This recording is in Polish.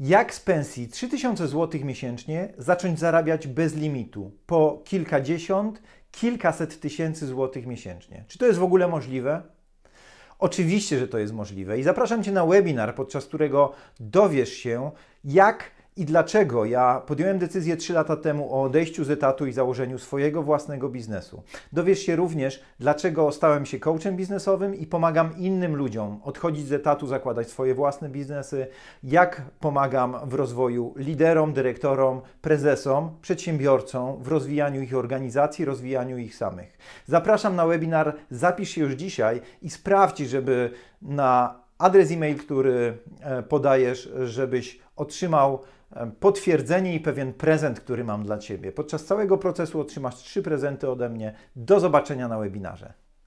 Jak z pensji 3000 zł miesięcznie zacząć zarabiać bez limitu po kilkadziesiąt, kilkaset tysięcy złotych miesięcznie? Czy to jest w ogóle możliwe? Oczywiście, że to jest możliwe i zapraszam Cię na webinar, podczas którego dowiesz się, jak i dlaczego ja podjąłem decyzję 3 lata temu o odejściu z etatu i założeniu swojego własnego biznesu. Dowiesz się również, dlaczego stałem się coachem biznesowym i pomagam innym ludziom odchodzić z etatu, zakładać swoje własne biznesy, jak pomagam w rozwoju liderom, dyrektorom, prezesom, przedsiębiorcom, w rozwijaniu ich organizacji, rozwijaniu ich samych. Zapraszam na webinar, zapisz się już dzisiaj i sprawdź, żeby na adres e-mail, który e, podajesz, żebyś otrzymał e, potwierdzenie i pewien prezent, który mam dla Ciebie. Podczas całego procesu otrzymasz trzy prezenty ode mnie. Do zobaczenia na webinarze.